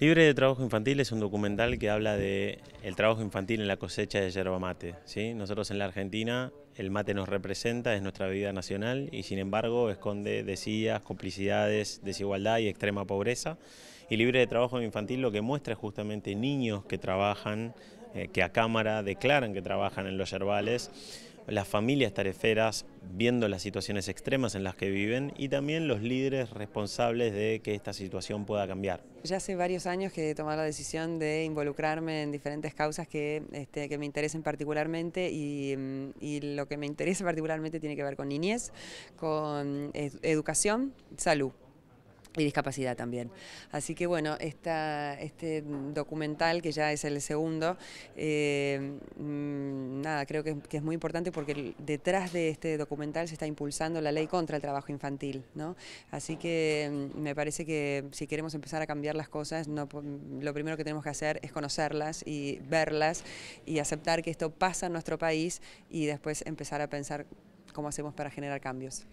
Libre de Trabajo Infantil es un documental que habla de el trabajo infantil en la cosecha de yerba mate. ¿sí? Nosotros en la Argentina el mate nos representa, es nuestra vida nacional y sin embargo esconde decías complicidades, desigualdad y extrema pobreza. Y Libre de Trabajo Infantil lo que muestra es justamente niños que trabajan, eh, que a cámara declaran que trabajan en los yerbales, las familias tareferas viendo las situaciones extremas en las que viven y también los líderes responsables de que esta situación pueda cambiar. Ya hace varios años que he tomado la decisión de involucrarme en diferentes causas que, este, que me interesen particularmente mm, y, lo que me interesa particularmente tiene que ver con niñez, con educación, salud y discapacidad también. Así que bueno, este documental, que ya es el segundo, eh, mm, nada, creo que, que, es muy importante porque detrás de este documental se está impulsando la ley contra el trabajo infantil, ¿no? Así que mm, me parece que si queremos empezar a cambiar las cosas, no, lo primero que tenemos que hacer es conocerlas y verlas y aceptar que esto pasa en nuestro país y después empezar a pensar cómo hacemos para generar cambios.